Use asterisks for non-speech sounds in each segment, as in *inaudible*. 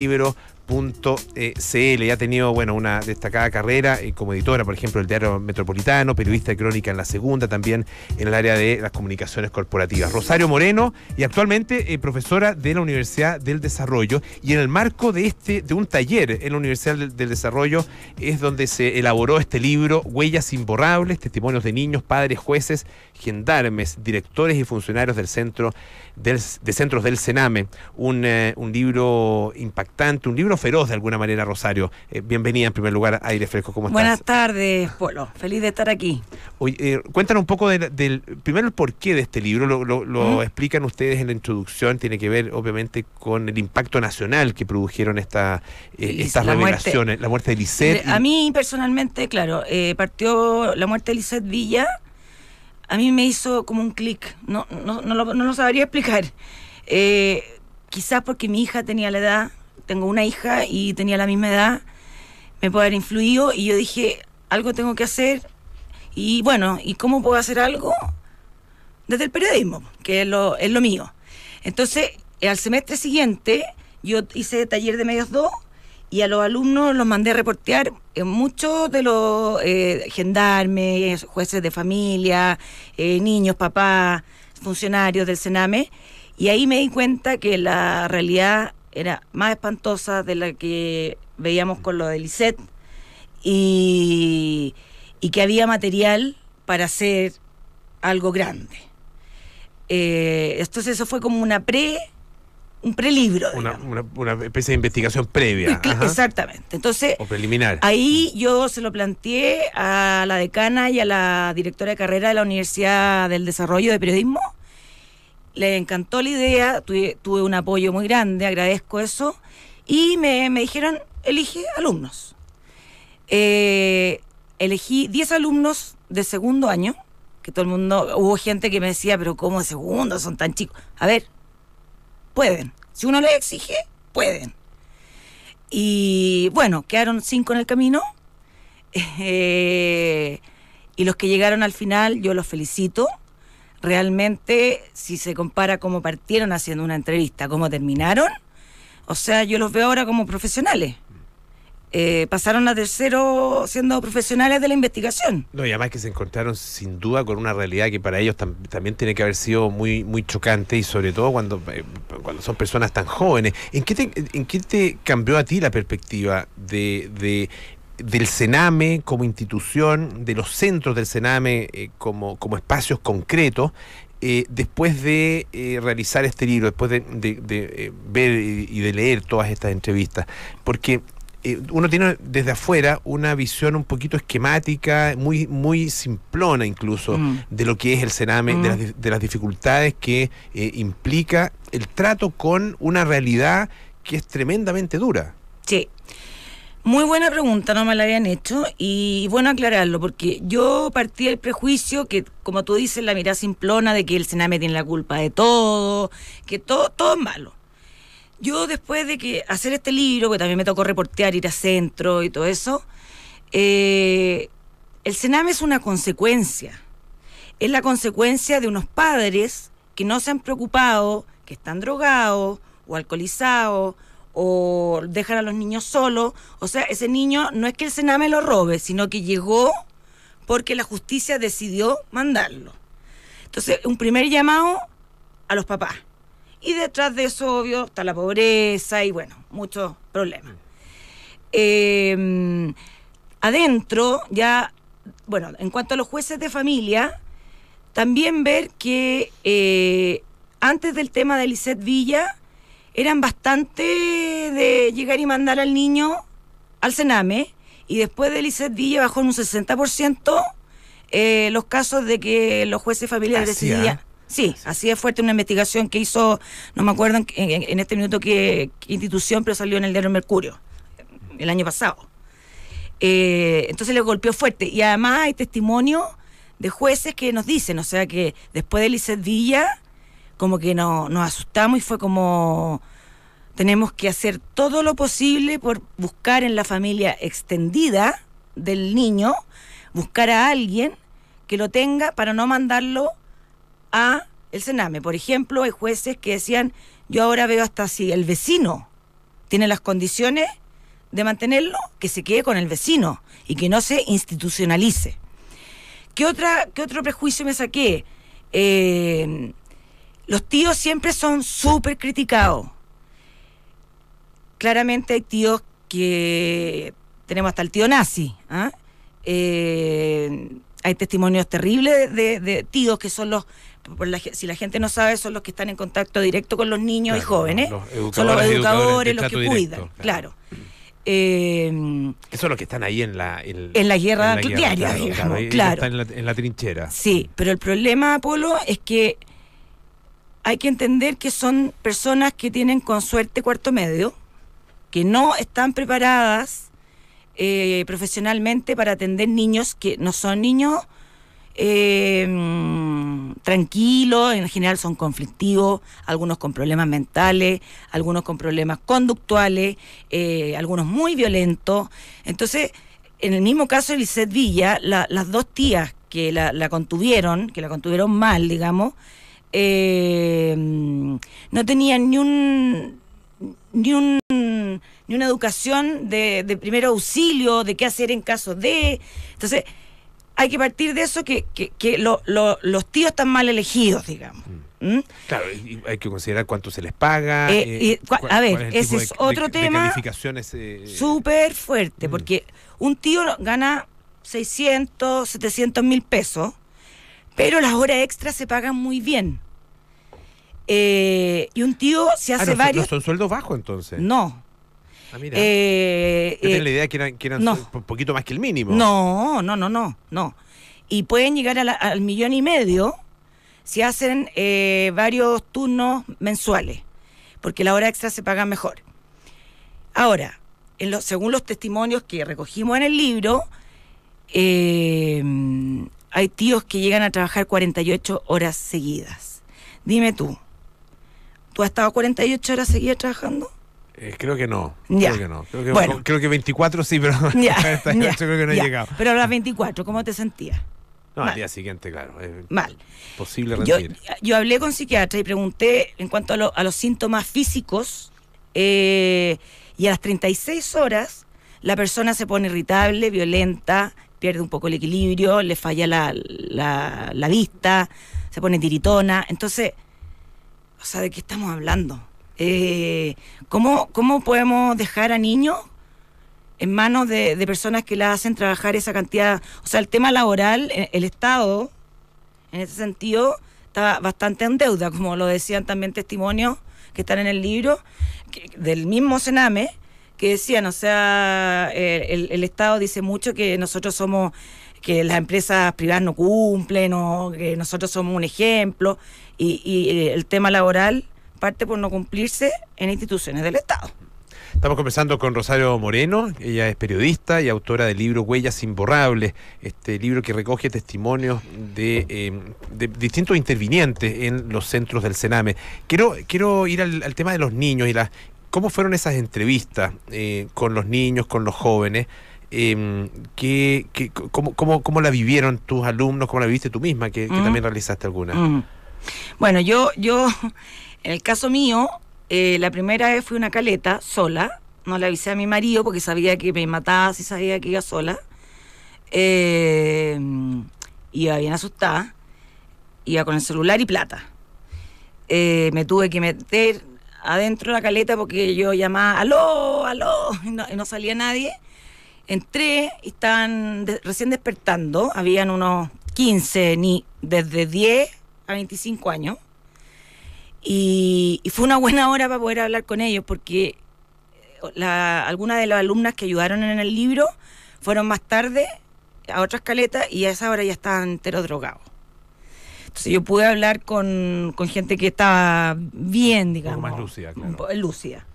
libro .cl y ha tenido bueno, una destacada carrera como editora, por ejemplo, del Diario Metropolitano, periodista de crónica en la segunda, también en el área de las comunicaciones corporativas. Rosario Moreno y actualmente profesora de la Universidad del Desarrollo y en el marco de este de un taller en la Universidad del, Desarrollo es donde se elaboró este libro Huellas imborrables, testimonios de niños, padres, jueces, gendarmes, directores y funcionarios del centro de centros del Sename, un, un libro impactante, un libro feroz de alguna manera, Rosario. Eh, bienvenida en primer lugar a Aire Fresco. ¿Cómo estás? Buenas tardes, Polo. Feliz de estar aquí. Oye, eh, cuéntanos un poco del, primero el porqué de este libro. Lo, explican ustedes en la introducción. Tiene que ver, obviamente, con el impacto nacional que produjeron eh, estas revelaciones. la muerte de Lisette. A mí, personalmente, claro, partió la muerte de Lisette Villa. A mí me hizo como un clic. No, no, no, lo, no sabría *laughs* explicar. quizás porque mi hija tenía la edad tengo una hija y tenía la misma edad, me puede haber influido y yo dije, algo tengo que hacer y bueno, ¿y cómo puedo hacer algo? Desde el periodismo, que es lo, mío. Entonces, al semestre siguiente, yo hice taller de medios 2 y a los alumnos los mandé a reportear en muchos de los eh, gendarmes, jueces de familia, eh, niños, papás, funcionarios del Sename. Y ahí me di cuenta que la realidad era más espantosa de la que veíamos con lo de Lisette y, que había material para hacer algo grande. Eh, entonces eso fue como una pre un prelibro. Una, especie de investigación previa. Exactamente. Entonces, o preliminar. ahí yo se lo planteé a la decana y a la directora de carrera de la Universidad del Desarrollo de Periodismo le encantó la idea, tuve, un apoyo muy grande, agradezco eso, y me, dijeron, elige alumnos. Eh, elegí 10 alumnos de segundo año, que todo el mundo, hubo gente que me decía, pero ¿cómo de segundo? Son tan chicos. A ver, pueden. Si uno les exige, pueden. Y bueno, quedaron cinco en el camino. *laughs* Eh, y los que llegaron al final, yo los felicito realmente si se compara cómo partieron haciendo una entrevista, cómo terminaron, o sea, yo los veo ahora como profesionales. Eh, pasaron a tercero siendo profesionales de la investigación. No, y además que se encontraron sin duda con una realidad que para ellos también tiene que haber sido muy, muy chocante y sobre todo cuando, eh, cuando son personas tan jóvenes. ¿En qué, te, ¿En qué te cambió a ti la perspectiva de del Sename como institución, de los centros del cename eh, como, como espacios concretos, eh, después de eh, realizar este libro, después de, ver y de leer todas estas entrevistas, porque uno tiene desde afuera una visión un poquito esquemática, muy, muy simplona incluso, mm. de lo que es el cename, de, mm. las, de, las, dificultades que implica el trato con una realidad que es tremendamente dura. Sí, muy buena pregunta, no me la habían hecho y bueno aclararlo porque yo partí del prejuicio que, como tú dices, la mirada simplona de que el Sename tiene la culpa de todo, que todo, todo es malo. Yo después de que hacer este libro, que también me tocó reportear, ir a centro y todo eso, eh, el Sename es una consecuencia. Es la consecuencia de unos padres que no se han preocupado, que están drogados o alcoholizados o dejan a los niños solos. O sea, ese niño no es que el Sename lo robe, sino que llegó porque la justicia decidió mandarlo. Entonces, un primer llamado a los papás. Y detrás de eso, obvio, está la pobreza y bueno, muchos problemas. Em, adentro, ya, bueno, en cuanto a los jueces de familia, también ver que eh, antes del tema de Elisette Villa, eran bastante de llegar y mandar al niño al cename. y después de Lisset Díaz bajó en un 60% eh, los casos de que los jueces familiares decidían... ¿eh? Sí, así es fuerte una investigación que hizo, no me acuerdo en, este minuto qué, institución, pero salió en el diario Mercurio el año pasado. Eh, entonces le golpeó fuerte. Y además hay testimonio de jueces que nos dicen, o sea que después de Lisset Villa, como que nos asustamos y fue como tenemos que hacer todo lo posible por buscar en la familia extendida del niño, buscar a alguien que lo tenga para no mandarlo a el Sename. Por ejemplo, hay jueces que decían, yo ahora veo hasta si el vecino tiene las condiciones de mantenerlo, que se quede con el vecino y que no se institucionalice. ¿Qué, otra, qué otro prejuicio me saqué? Eh, los tíos siempre son súper criticados. Claramente hay tíos que tenemos hasta el tío nazi. ¿ah? Eh, hay testimonios terribles de, tíos que son los, si la gente no sabe, son los que están en contacto directo con los niños y jóvenes. son los educadores, los que cuidan, claro. Mm. Eh, Esos Eh, que están ahí en la, en la guerra, en la diaria, claro, Están en la, en la, trinchera. Sí, pero el problema, Apolo, es que hay que entender que son personas que tienen con suerte cuarto medio, que no están preparadas eh, profesionalmente para atender niños que no son niños eh, mm, tranquilos, en general son conflictivos, algunos con problemas mentales, algunos con problemas conductuales, eh, algunos muy violentos. Entonces, en el mismo caso de Lisette Villa, las dos tías que la contuvieron, que la contuvieron mal, digamos, eh, no tenía ni un ni un ni una educación de, primer auxilio, de qué hacer en caso de. Entonces, hay que partir de eso que, los tíos están mal elegidos, digamos. Mm. ¿Mm? Claro, hay que considerar cuánto se les paga. Eh, eh, a ver, ese es otro de, tema súper fuerte, mm. porque un tío gana 600, 700 mil pesos pero las horas extras se pagan muy bien. Eh, y un tío se ah, hace varios. son sueldos bajos entonces? No. Ah, eh, eh, la idea que eran, un poquito más que el mínimo. No, no, no, no, no. Y pueden llegar al millón y medio si hacen varios turnos mensuales, porque la hora extra se paga mejor. Ahora, según los testimonios que recogimos en el libro, hay tíos que llegan a trabajar 48 horas seguidas. Dime tú, ¿tú has estado 48 horas seguidas trabajando? Eh, creo que no. Creo que no. Creo que, 24 sí, pero *laughs* *laughs* creo que no he llegado. Pero a las 24, ¿cómo te sentías? No, al día siguiente, claro. Mal. Posible rendir. Yo, hablé con psiquiatra y pregunté en cuanto a, los síntomas físicos eh, y a las 36 horas la persona se pone irritable, violenta, pierde un poco el equilibrio, le falla la, la, vista, se pone tiritona. Entonces, o sea, ¿de qué estamos hablando? Eh, ¿cómo, podemos dejar a niños en manos de, personas que la hacen trabajar esa cantidad. O sea, el tema laboral, eh, el Estado, en ese sentido, está bastante en deuda, como lo decían también testimonios que están en el libro, del mismo Sename, que decían, o sea, el, Estado dice mucho que nosotros somos que las empresas privadas no cumplen o que nosotros somos un ejemplo y, eh, el tema laboral parte por no cumplirse en instituciones del Estado. Estamos conversando con Rosario Moreno, ella es periodista y autora del libro Huellas Imborrables, este libro que recoge testimonios de, em, distintos intervinientes en los centros del Sename. Quiero, quiero ir al tema de los niños y, las ¿Cómo fueron esas entrevistas eh, con los niños, con los jóvenes? Em, ¿qué, cómo, la vivieron tus alumnos? ¿Cómo la viviste tú misma, que, también realizaste alguna? Bueno, yo, yo, *laughs* en el caso mío, eh, la primera vez fui una caleta sola, no le avisé a mi marido porque sabía que me mataba si sabía que iba sola. Em, iba bien asustada, iba con el celular y plata. Eh, me tuve que meter adentro de la caleta porque yo llamaba, aló, aló, y no, salía nadie. Entré y estaban recién despertando, habían unos 15, ni, desde 10 a 25 años. Y, fue una buena hora para poder hablar con ellos porque eh, algunas de las alumnas que ayudaron en el libro fueron más tarde a otras caletas y a esa hora ya estaban enteros drogados yo pude hablar con, gente que estaba bien, digamos. Un poco más lúcida, claro. Lúcida.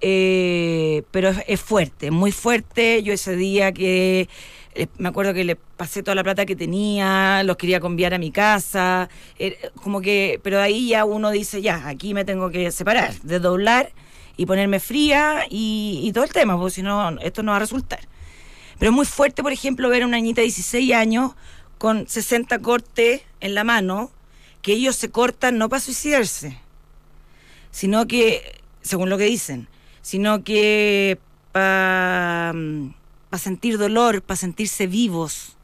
Eh, pero es, fuerte, muy fuerte. Yo ese día que eh, me acuerdo que le pasé toda la plata que tenía, los quería conviar a mi casa, er, como que, pero ahí ya uno dice, ya, aquí me tengo que separar, desdoblar y ponerme fría y, y todo el tema, porque si no, esto no va a resultar. Pero es muy fuerte, por ejemplo, ver a una niñita de 16 años con 60 cortes en la mano, que ellos se cortan no para suicidarse, sino que, según lo que dicen, sino que para mm, sentir dolor, para sentirse vivos.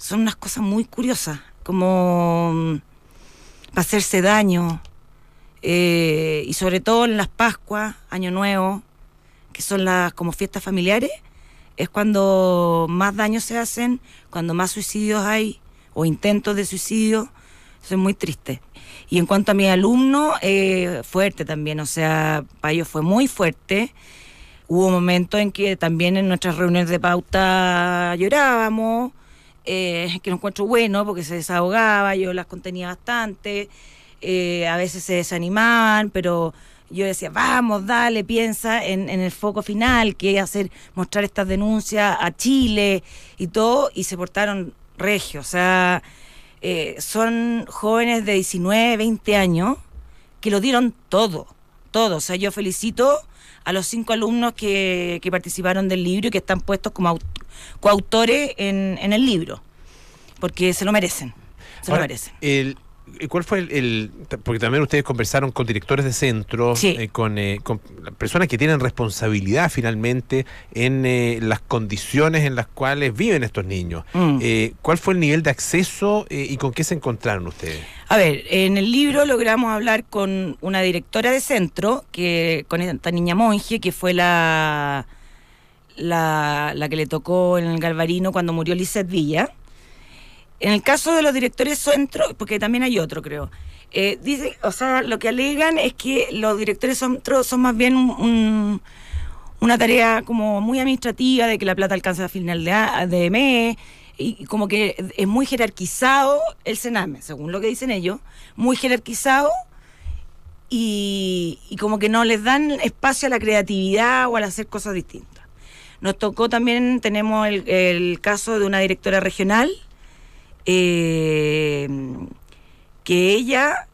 Son unas cosas muy curiosas, como mm, para hacerse daño, eh, y sobre todo en las Pascuas, Año Nuevo, que son las como fiestas familiares, es cuando más daños se hacen, cuando más suicidios hay o intentos de suicidio. Eso es muy triste. Y en cuanto a mi alumno eh, fuerte también, o sea, para ellos fue muy fuerte. Hubo momentos en que también en nuestras reuniones de pauta llorábamos, eh, que no encuentro bueno porque se desahogaba, yo las contenía bastante, eh, a veces se desanimaban, pero yo decía, vamos, dale, piensa en, en el foco final, que es hacer, mostrar estas denuncias a Chile y todo, y se portaron regio, o sea, eh, son jóvenes de 19, 20 años que lo dieron todo, todo, o sea, yo felicito a los cinco alumnos que, que participaron del libro y que están puestos como coautores en, en el libro, porque se lo merecen. Se lo merecen. El, ¿Cuál fue el, Porque también ustedes conversaron con directores de centros, eh, con, eh, con, personas que tienen responsabilidad finalmente en eh, las condiciones en las cuales viven estos niños. Mm. ¿Cuál fue el nivel de acceso y con qué se encontraron ustedes? A ver, en el libro logramos hablar con una directora de centro, que con esta niña monje, que fue la, la, la que le tocó en el Galvarino cuando murió Lizeth Villa en el caso de los directores centro, porque también hay otro, creo. Eh, dice, o sea, lo que alegan es que los directores centro son más bien una tarea como muy administrativa de que la plata alcanza a final de, de mes y como que es muy jerarquizado el Sename, según lo que dicen ellos, muy jerarquizado y, como que no les dan espacio a la creatividad o al hacer cosas distintas. Nos tocó también, tenemos el, el caso de una directora regional eh, que ella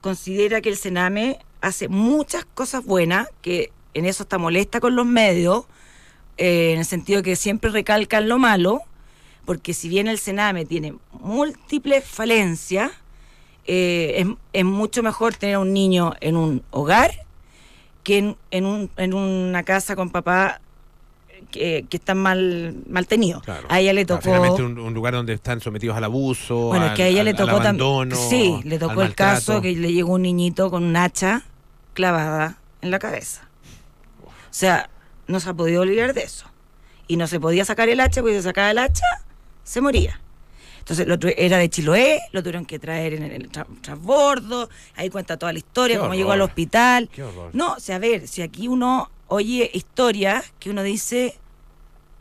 considera que el Sename hace muchas cosas buenas, que en eso está molesta con los medios, eh, en el sentido que siempre recalcan lo malo, porque si bien el Sename tiene múltiples falencias, eh, es, mucho mejor tener un niño en un hogar que en una casa con papá que, están mal, maltenidos tenidos. A ella le tocó... Finalmente un, lugar donde están sometidos al abuso, que a ella le tocó abandono, Sí, le tocó el caso que le llegó un niñito con un hacha clavada en la cabeza. O sea, no se ha podido olvidar de eso. Y no se podía sacar el hacha, porque si se sacaba el hacha, se moría. Entonces, lo era de Chiloé, lo tuvieron que traer en el transbordo, ahí cuenta toda la historia, cómo llegó al hospital. no, o sea, a ver, si aquí uno oye historias que uno dice,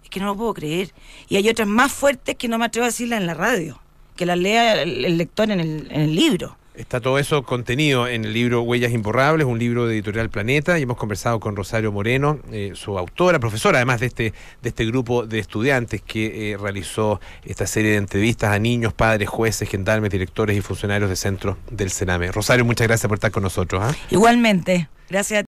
es que no lo puedo creer. Y hay otras más fuertes que no me atrevo a decirlas en la radio, que las lea el, lector en el, libro. Está todo eso contenido en el libro Huellas Imborrables, un libro de Editorial Planeta, y hemos conversado con Rosario Moreno, eh, su autora, profesora además de este, de este grupo de estudiantes que eh, realizó esta serie de entrevistas a niños, padres, jueces, gendarmes, directores y funcionarios de centros del CENAME. Rosario, muchas gracias por estar con nosotros. ¿ah? Igualmente, gracias. A